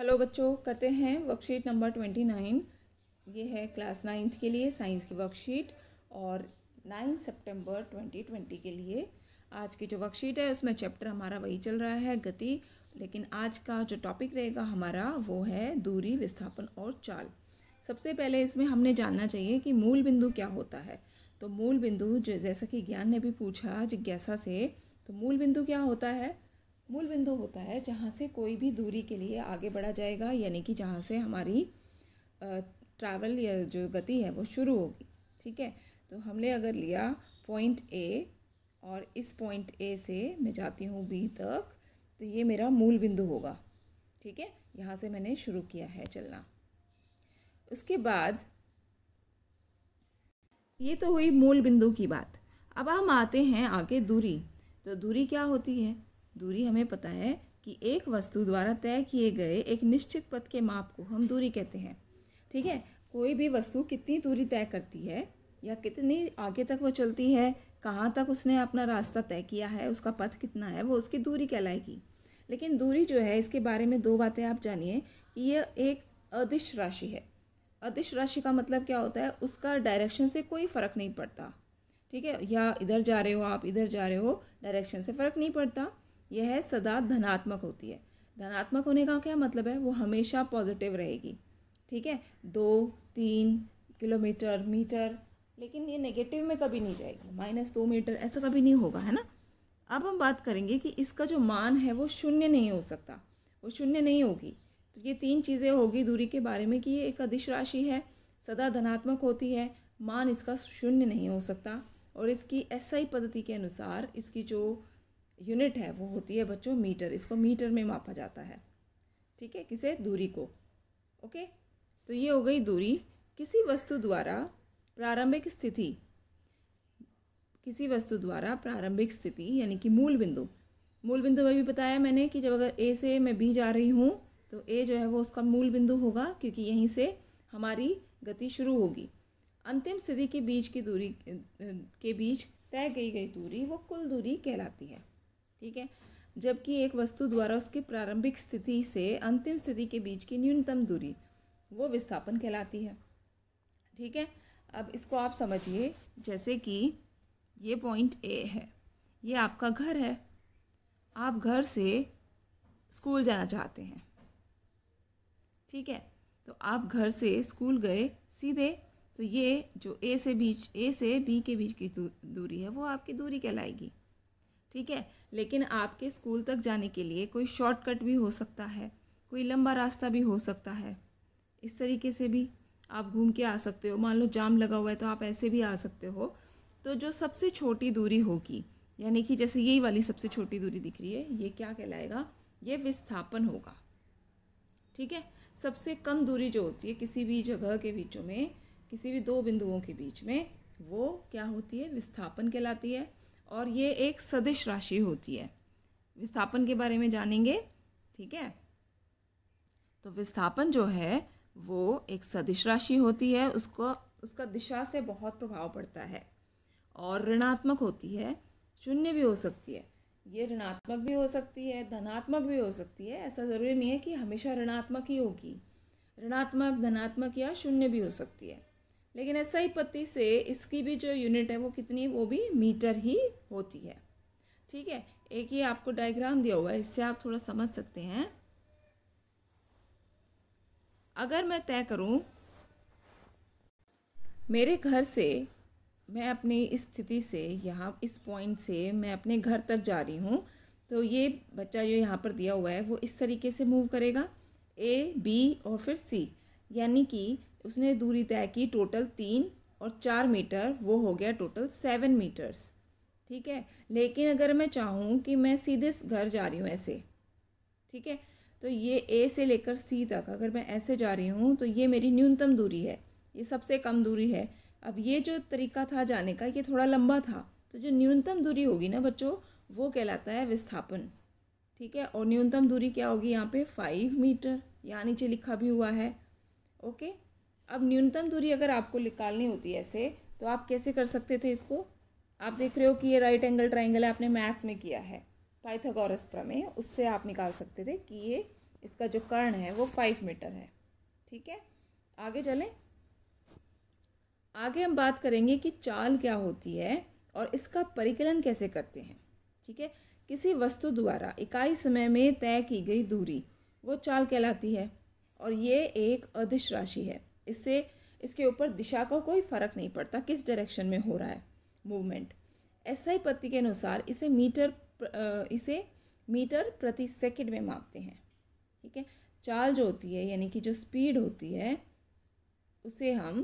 hello बच्चों करते हैं वर्कशीट नंबर ट्वेंटी नाइन ये है क्लास नाइन्थ के लिए साइंस की वर्कशीट और नाइन सितंबर ट्वेंटी ट्वेंटी के लिए आज की जो वर्कशीट है उसमें चैप्टर हमारा वही चल रहा है गति लेकिन आज का जो टॉपिक रहेगा हमारा वो है दूरी विस्थापन और चाल सबसे पहले इसमें हमने जानना चाहिए कि मूल बिंदु क्या होता है तो मूल बिंदु जैसा कि ज्ञान ने भी पूछा जिज्ञासा से तो मूल बिंदु क्या होता है मूल बिंदु होता है जहाँ से कोई भी दूरी के लिए आगे बढ़ा जाएगा यानी कि जहाँ से हमारी ट्रैवल या जो गति है वो शुरू होगी ठीक है तो हमने अगर लिया पॉइंट ए और इस पॉइंट ए से मैं जाती हूँ बी तक तो ये मेरा मूल बिंदु होगा ठीक है यहाँ से मैंने शुरू किया है चलना उसके बाद ये तो हुई मूल बिंदु की बात अब हम आते हैं आगे दूरी तो दूरी क्या होती है दूरी हमें पता है कि एक वस्तु द्वारा तय किए गए एक निश्चित पथ के माप को हम दूरी कहते हैं ठीक है कोई भी वस्तु कितनी दूरी तय करती है या कितनी आगे तक वो चलती है कहाँ तक उसने अपना रास्ता तय किया है उसका पथ कितना है वो उसकी दूरी कहलाएगी लेकिन दूरी जो है इसके बारे में दो बातें आप जानिए कि यह एक अदिश राशि है अदिश राशि का मतलब क्या होता है उसका डायरेक्शन से कोई फ़र्क नहीं पड़ता ठीक है या इधर जा रहे हो आप इधर जा रहे हो डायरेक्शन से फ़र्क नहीं पड़ता यह सदा धनात्मक होती है धनात्मक होने का क्या मतलब है वो हमेशा पॉजिटिव रहेगी ठीक है दो तीन किलोमीटर मीटर लेकिन ये नेगेटिव में कभी नहीं जाएगी माइनस दो मीटर ऐसा कभी नहीं होगा है ना अब हम बात करेंगे कि इसका जो मान है वो शून्य नहीं हो सकता वो शून्य नहीं होगी तो ये तीन चीज़ें होगी दूरी के बारे में कि ये एक अदिश राशि है सदा धनात्मक होती है मान इसका शून्य नहीं हो सकता और इसकी एसआई पद्धति के अनुसार इसकी जो यूनिट है वो होती है बच्चों मीटर इसको मीटर में मापा जाता है ठीक है किसे दूरी को ओके तो ये हो गई दूरी किसी वस्तु द्वारा प्रारंभिक स्थिति किसी वस्तु द्वारा प्रारंभिक स्थिति यानी कि मूल बिंदु मूल बिंदु में भी बताया मैंने कि जब अगर ए से मैं बी जा रही हूँ तो ए जो है वो उसका मूल बिंदु होगा क्योंकि यहीं से हमारी गति शुरू होगी अंतिम स्थिति के बीच की दूरी के बीच तय की गई दूरी वो कुल दूरी कहलाती है ठीक है जबकि एक वस्तु द्वारा उसके प्रारंभिक स्थिति से अंतिम स्थिति के बीच की न्यूनतम दूरी वो विस्थापन कहलाती है ठीक है अब इसको आप समझिए जैसे कि ये पॉइंट ए है ये आपका घर है आप घर से स्कूल जाना चाहते हैं ठीक है तो आप घर से स्कूल गए सीधे तो ये जो ए से बीच ए से बी के बीच की दूरी है वो आपकी दूरी कहलाएगी ठीक है लेकिन आपके स्कूल तक जाने के लिए कोई शॉर्टकट भी हो सकता है कोई लंबा रास्ता भी हो सकता है इस तरीके से भी आप घूम के आ सकते हो मान लो जाम लगा हुआ है तो आप ऐसे भी आ सकते हो तो जो सबसे छोटी दूरी होगी यानी कि जैसे यही वाली सबसे छोटी दूरी दिख रही है ये क्या कहलाएगा ये विस्थापन होगा ठीक है सबसे कम दूरी जो होती है किसी भी जगह के बीचों में किसी भी दो बिंदुओं के बीच में वो क्या होती है विस्थापन कहलाती है और ये एक सदिश राशि होती है विस्थापन के बारे में जानेंगे ठीक है तो विस्थापन जो है वो एक सदिश राशि होती है उसको उसका दिशा से बहुत प्रभाव पड़ता है और ऋणात्मक होती है शून्य भी हो सकती है ये ऋणात्मक भी हो सकती है धनात्मक भी हो सकती है ऐसा ज़रूरी नहीं है कि हमेशा ऋणात्मक ही होगी ऋणात्मक धनात्मक या शून्य भी हो सकती है लेकिन ऐसा ही पत्ती से इसकी भी जो यूनिट है वो कितनी वो भी मीटर ही होती है ठीक है एक ही आपको डायग्राम दिया हुआ है इससे आप थोड़ा समझ सकते हैं अगर मैं तय करूं मेरे घर से मैं अपनी स्थिति से यहाँ इस पॉइंट से मैं अपने घर तक जा रही हूँ तो ये बच्चा जो यहाँ पर दिया हुआ है वो इस तरीके से मूव करेगा ए बी और फिर सी यानी कि उसने दूरी तय की टोटल तीन और चार मीटर वो हो गया टोटल सेवन मीटर्स ठीक है लेकिन अगर मैं चाहूँ कि मैं सीधे घर जा रही हूँ ऐसे ठीक है तो ये ए से लेकर सी तक अगर मैं ऐसे जा रही हूँ तो ये मेरी न्यूनतम दूरी है ये सबसे कम दूरी है अब ये जो तरीका था जाने का ये थोड़ा लंबा था तो जो न्यूनतम दूरी होगी ना बच्चों वो कहलाता है विस्थापन ठीक है और न्यूनतम दूरी क्या होगी यहाँ पे फाइव मीटर यहाँ नीचे लिखा भी हुआ है ओके अब न्यूनतम दूरी अगर आपको निकालनी होती है ऐसे तो आप कैसे कर सकते थे इसको आप देख रहे हो कि ये राइट एंगल ट्राइंगल है आपने मैथ्स में किया है पाइथागोरस प्रमेय उससे आप निकाल सकते थे कि ये इसका जो कर्ण है वो फाइव मीटर है ठीक है आगे चलें आगे हम बात करेंगे कि चाल क्या होती है और इसका परिकलन कैसे करते हैं ठीक है किसी वस्तु द्वारा इकाई समय में तय की गई दूरी वो चाल कहलाती है और ये एक अदिश राशि है इससे इसके ऊपर दिशा का को कोई फ़र्क नहीं पड़ता किस डायरेक्शन में हो रहा है मूवमेंट एसआई पत्ती के अनुसार इसे मीटर इसे मीटर प्रति सेकंड में मापते हैं ठीक है चाल जो होती है यानी कि जो स्पीड होती है उसे हम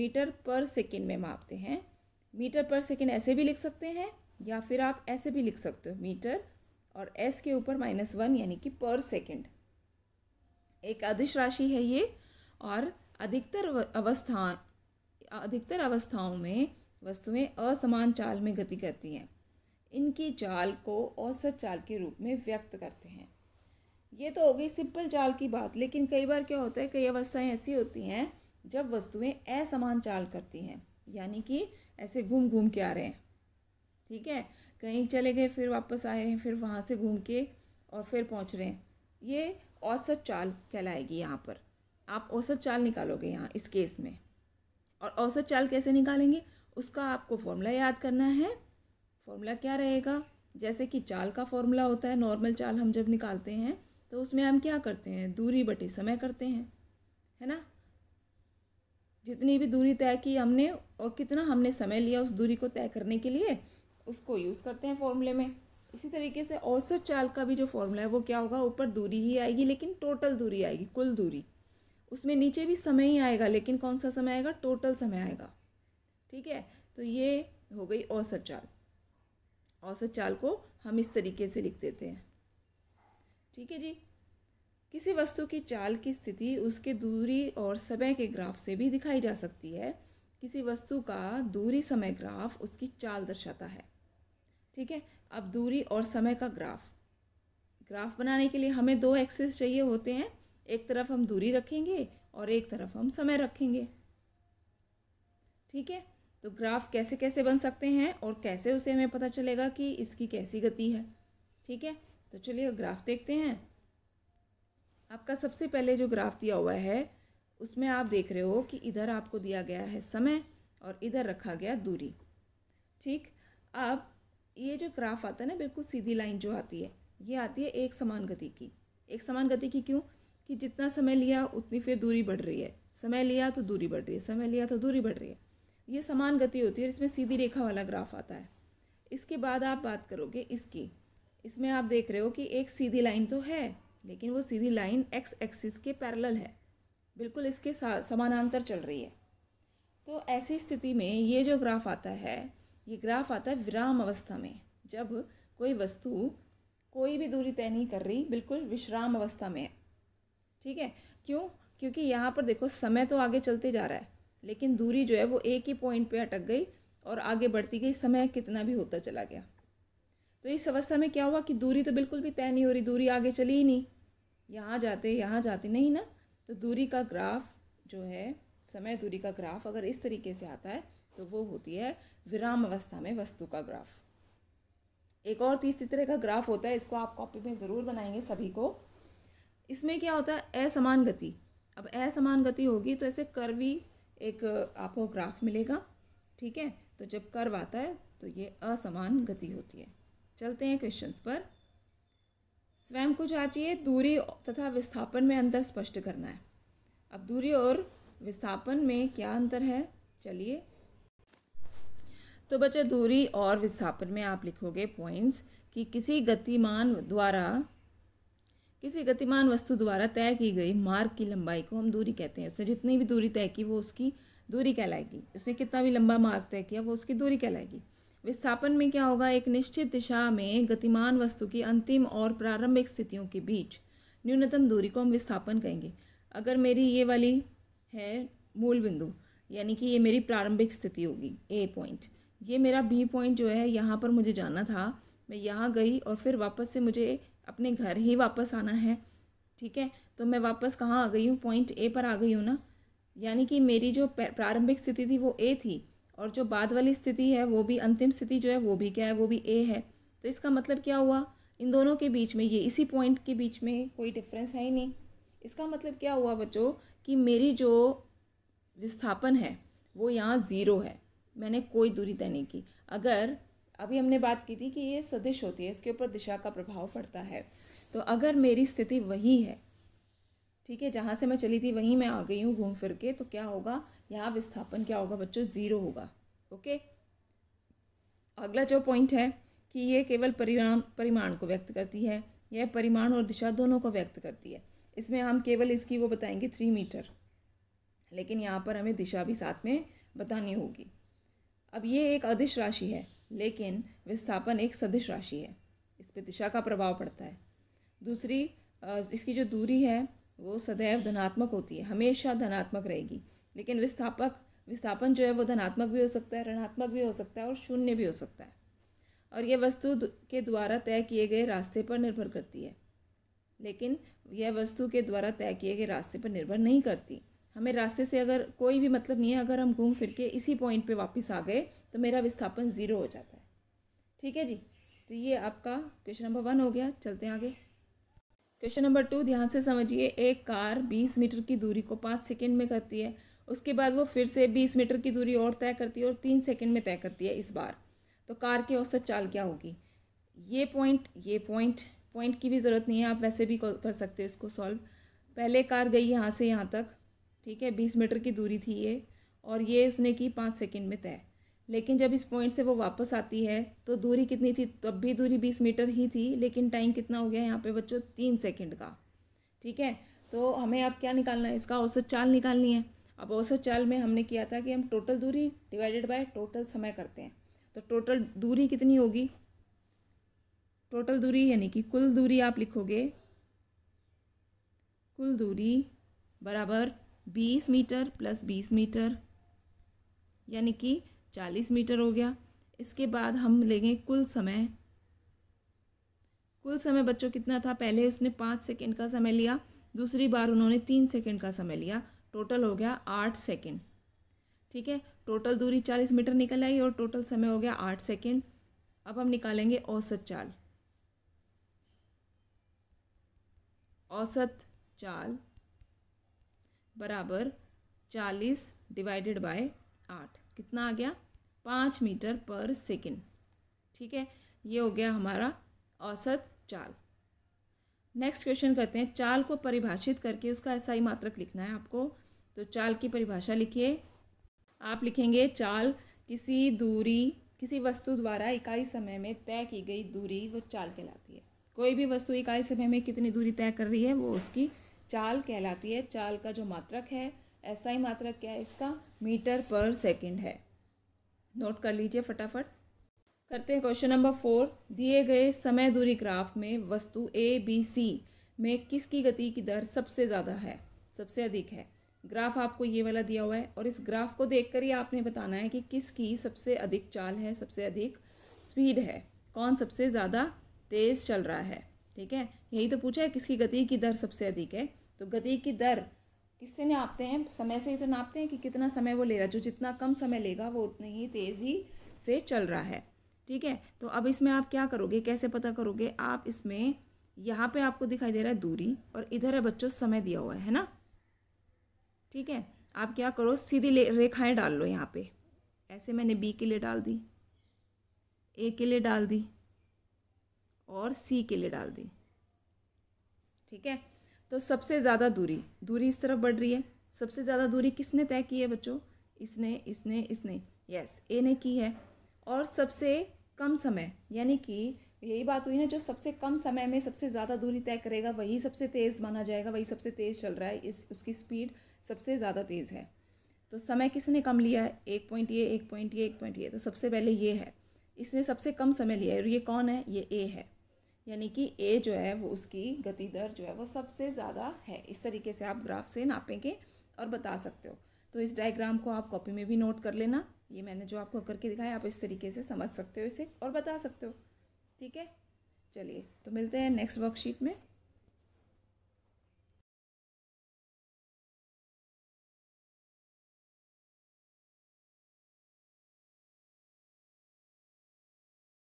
मीटर पर सेकंड में मापते हैं मीटर पर सेकंड ऐसे भी लिख सकते हैं या फिर आप ऐसे भी लिख सकते हो मीटर और एस के ऊपर माइनस वन यानी कि पर सेकंड एक अदिश राशि है ये और अधिकतर अवस्था अधिकतर अवस्थाओं में वस्तुएं असमान चाल में गति करती हैं इनकी चाल को औसत चाल के रूप में व्यक्त करते हैं ये तो हो गई सिंपल चाल की बात लेकिन कई बार क्या होता है कई अवस्थाएं ऐसी होती हैं जब वस्तुएं असमान चाल करती हैं यानी कि ऐसे घूम घूम के आ रहे हैं ठीक है कहीं चले गए फिर वापस आए हैं फिर वहाँ से घूम के और फिर पहुँच रहे हैं ये औसत चाल कहलाएगी यहाँ पर आप औसत चाल निकालोगे यहाँ इस केस में और औसत चाल कैसे निकालेंगे उसका आपको फॉर्मूला याद करना है फॉर्मूला क्या रहेगा जैसे कि चाल का फॉर्मूला होता है नॉर्मल चाल हम जब निकालते हैं तो उसमें हम क्या करते हैं दूरी बटे समय करते हैं है ना जितनी भी दूरी तय की हमने और कितना हमने समय लिया उस दूरी को तय करने के लिए उसको यूज़ करते हैं फॉर्मूले में इसी तरीके से औसत चाल का भी जो फॉर्मूला है वो क्या होगा ऊपर दूरी ही आएगी लेकिन टोटल दूरी आएगी कुल दूरी उसमें नीचे भी समय ही आएगा लेकिन कौन सा समय आएगा टोटल समय आएगा ठीक है तो ये हो गई औसत चाल औसत चाल को हम इस तरीके से लिख देते हैं ठीक है जी किसी वस्तु की चाल की स्थिति उसके दूरी और समय के ग्राफ से भी दिखाई जा सकती है किसी वस्तु का दूरी समय ग्राफ उसकी चाल दर्शाता है ठीक है अब दूरी और समय का ग्राफ ग्राफ बनाने के लिए हमें दो एक्सेस चाहिए होते हैं एक तरफ हम दूरी रखेंगे और एक तरफ हम समय रखेंगे ठीक है तो ग्राफ कैसे कैसे बन सकते हैं और कैसे उसे हमें पता चलेगा कि इसकी कैसी गति है ठीक है तो चलिए ग्राफ देखते हैं आपका सबसे पहले जो ग्राफ दिया हुआ है उसमें आप देख रहे हो कि इधर आपको दिया गया है समय और इधर रखा गया दूरी ठीक अब ये जो ग्राफ आता है ना बिल्कुल सीधी लाइन जो आती है ये आती है एक समान गति की एक समान गति की क्यों कि जितना समय लिया उतनी फिर दूरी बढ़ रही है समय लिया तो दूरी बढ़ रही है समय लिया तो दूरी बढ़ रही है ये समान गति होती है और इसमें सीधी रेखा वाला ग्राफ आता है इसके बाद आप बात करोगे इसकी इसमें आप देख रहे हो कि एक सीधी लाइन तो है लेकिन वो सीधी लाइन एक्स एक्सिस के पैरेलल है बिल्कुल इसके समानांतर चल रही है तो ऐसी स्थिति में ये जो ग्राफ आता है ये ग्राफ आता है विराम अवस्था में जब कोई वस्तु कोई भी दूरी तय नहीं कर रही बिल्कुल विश्राम अवस्था में है ठीक है क्यों क्योंकि यहाँ पर देखो समय तो आगे चलते जा रहा है लेकिन दूरी जो है वो एक ही पॉइंट पे अटक गई और आगे बढ़ती गई समय कितना भी होता चला गया तो इस अवस्था में क्या हुआ कि दूरी तो बिल्कुल भी तय नहीं हो रही दूरी आगे चली ही नहीं यहाँ जाते यहाँ जाते नहीं ना तो दूरी का ग्राफ जो है समय दूरी का ग्राफ अगर इस तरीके से आता है तो वो होती है विराम अवस्था में वस्तु का ग्राफ एक और तीसरी तरह का ग्राफ होता है इसको आप कॉपी में ज़रूर बनाएंगे सभी को इसमें क्या होता है असमान गति अब असमान गति होगी तो ऐसे कर्वी एक आपको ग्राफ मिलेगा ठीक है तो जब कर्व आता है तो ये असमान गति होती है चलते हैं क्वेश्चन पर स्वयं को जांचिए दूरी तथा विस्थापन में अंतर स्पष्ट करना है अब दूरी और विस्थापन में क्या अंतर है चलिए तो बच्चे दूरी और विस्थापन में आप लिखोगे पॉइंट्स कि किसी गतिमान द्वारा किसी गतिमान वस्तु द्वारा तय की गई मार्ग की लंबाई को हम दूरी कहते हैं उसने जितनी भी दूरी तय की वो उसकी दूरी कहलाएगी उसने कितना भी लंबा मार्ग तय किया वो उसकी दूरी कहलाएगी विस्थापन में क्या होगा एक निश्चित दिशा में गतिमान वस्तु की अंतिम और प्रारंभिक स्थितियों के बीच न्यूनतम दूरी को हम विस्थापन कहेंगे अगर मेरी ये वाली है मूल बिंदु यानी कि ये मेरी प्रारंभिक स्थिति होगी ए पॉइंट ये मेरा बी पॉइंट जो है यहाँ पर मुझे जाना था मैं यहाँ गई और फिर वापस से मुझे अपने घर ही वापस आना है ठीक है तो मैं वापस कहाँ आ गई हूँ पॉइंट ए पर आ गई हूँ ना यानी कि मेरी जो प्रारंभिक स्थिति थी वो ए थी और जो बाद वाली स्थिति है वो भी अंतिम स्थिति जो है वो भी क्या है वो भी ए है तो इसका मतलब क्या हुआ इन दोनों के बीच में ये इसी पॉइंट के बीच में कोई डिफरेंस है ही नहीं इसका मतलब क्या हुआ बच्चों कि मेरी जो विस्थापन है वो यहाँ ज़ीरो है मैंने कोई दूरी तय नहीं की अगर अभी हमने बात की थी कि ये सदिश होती है इसके ऊपर दिशा का प्रभाव पड़ता है तो अगर मेरी स्थिति वही है ठीक है जहाँ से मैं चली थी वहीं मैं आ गई हूँ घूम फिर के तो क्या होगा यहाँ विस्थापन क्या होगा बच्चों ज़ीरो होगा ओके अगला जो पॉइंट है कि ये केवल परिणाम परिमाण को व्यक्त करती है यह परिमाण और दिशा दोनों को व्यक्त करती है इसमें हम केवल इसकी वो बताएंगे थ्री मीटर लेकिन यहाँ पर हमें दिशा भी साथ में बतानी होगी अब ये एक अदिश राशि है लेकिन विस्थापन एक सदिश राशि है इस पर दिशा का प्रभाव पड़ता है दूसरी इसकी जो दूरी है वो सदैव धनात्मक होती है हमेशा धनात्मक रहेगी लेकिन विस्थापक विस्थापन जो है वो धनात्मक भी हो सकता है ऋणात्मक भी हो सकता है और शून्य भी हो सकता है और यह वस्तु के द्वारा तय किए गए रास्ते पर निर्भर करती है लेकिन यह वस्तु के द्वारा तय किए गए रास्ते पर निर्भर नहीं करती हमें रास्ते से अगर कोई भी मतलब नहीं है अगर हम घूम फिर के इसी पॉइंट पे वापस आ गए तो मेरा विस्थापन ज़ीरो हो जाता है ठीक है जी तो ये आपका क्वेश्चन नंबर वन हो गया चलते हैं आगे क्वेश्चन नंबर टू ध्यान से समझिए एक कार बीस मीटर की दूरी को पाँच सेकेंड में करती है उसके बाद वो फिर से बीस मीटर की दूरी और तय करती है और तीन सेकेंड में तय करती है इस बार तो कार की औसत चाल क्या होगी ये पॉइंट ये पॉइंट पॉइंट की भी ज़रूरत नहीं है आप वैसे भी कर सकते हो इसको सॉल्व पहले कार गई यहाँ से यहाँ तक ठीक है बीस मीटर की दूरी थी ये और ये उसने की पाँच सेकेंड में तय लेकिन जब इस पॉइंट से वो वापस आती है तो दूरी कितनी थी तब भी दूरी बीस मीटर ही थी लेकिन टाइम कितना हो गया यहाँ पे बच्चों तीन सेकंड का ठीक है तो हमें अब क्या निकालना है इसका औसत चाल निकालनी है अब औसत चाल में हमने किया था कि हम टोटल दूरी डिवाइडेड बाय टोटल समय करते हैं तो टोटल दूरी कितनी होगी टोटल दूरी यानी कि कुल दूरी आप लिखोगे कुल दूरी बराबर बीस मीटर प्लस बीस मीटर यानी कि चालीस मीटर हो गया इसके बाद हम लेंगे कुल समय कुल समय बच्चों कितना था पहले उसने पाँच सेकेंड का समय लिया दूसरी बार उन्होंने तीन सेकेंड का समय लिया टोटल हो गया आठ सेकेंड ठीक है टोटल दूरी चालीस मीटर निकल आई और टोटल समय हो गया आठ सेकेंड अब हम निकालेंगे औसत चाल औसत चाल बराबर चालीस डिवाइडेड बाय आठ कितना आ गया पाँच मीटर पर सेकेंड ठीक है ये हो गया हमारा औसत चाल नेक्स्ट क्वेश्चन करते हैं चाल को परिभाषित करके उसका ऐसा ही मात्रक लिखना है आपको तो चाल की परिभाषा लिखिए आप लिखेंगे चाल किसी दूरी किसी वस्तु द्वारा इकाई समय में तय की गई दूरी वो चाल कहलाती है कोई भी वस्तु इकाई समय में कितनी दूरी तय कर रही है वो उसकी चाल कहलाती है चाल का जो मात्रक है ऐसा ही मात्रक क्या है इसका मीटर पर सेकंड है नोट कर लीजिए फटाफट करते हैं क्वेश्चन नंबर फोर दिए गए समय दूरी ग्राफ में वस्तु ए बी सी में किसकी गति की दर सबसे ज़्यादा है सबसे अधिक है ग्राफ आपको ये वाला दिया हुआ है और इस ग्राफ को देख ही आपने बताना है कि किसकी सबसे अधिक चाल है सबसे अधिक स्पीड है कौन सबसे ज़्यादा तेज़ चल रहा है ठीक है यही तो पूछा है किसकी गति की दर सबसे अधिक है तो गति की दर किससे नापते हैं समय से ही तो नापते हैं कि कितना समय वो ले रहा है जो जितना कम समय लेगा वो उतनी ही तेज़ी से चल रहा है ठीक है तो अब इसमें आप क्या करोगे कैसे पता करोगे आप इसमें यहाँ पे आपको दिखाई दे रहा है दूरी और इधर है बच्चों समय दिया हुआ है ना ठीक है आप क्या करो सीधी रेखाएं डाल लो यहाँ पे ऐसे मैंने बी के लिए डाल दी ए के लिए डाल दी और सी के लिए डाल दी ठीक है तो सबसे ज़्यादा दूरी दूरी इस तरफ बढ़ रही है सबसे ज़्यादा दूरी किसने तय की है बच्चों इसने इसने इसने यस ए ने की है और सबसे कम समय यानी कि यही बात हुई ना जो सबसे कम समय में सबसे ज़्यादा दूरी तय करेगा वही सबसे तेज़ माना जाएगा वही सबसे तेज़ चल रहा है इस उसकी स्पीड सबसे ज़्यादा तेज़ है तो समय किसने कम लिया है एक पॉइंट ये एक पॉइंट ये एक पॉइंट ये तो सबसे पहले ये है इसने सबसे कम समय लिया है और ये कौन है ये ए है यानी कि ए जो है वो उसकी गति दर जो है वो सबसे ज़्यादा है इस तरीके से आप ग्राफ से नापेंगे और बता सकते हो तो इस डायग्राम को आप कॉपी में भी नोट कर लेना ये मैंने जो आपको करके दिखाया आप इस तरीके से समझ सकते हो इसे और बता सकते हो ठीक है चलिए तो मिलते हैं नेक्स्ट वर्कशीट में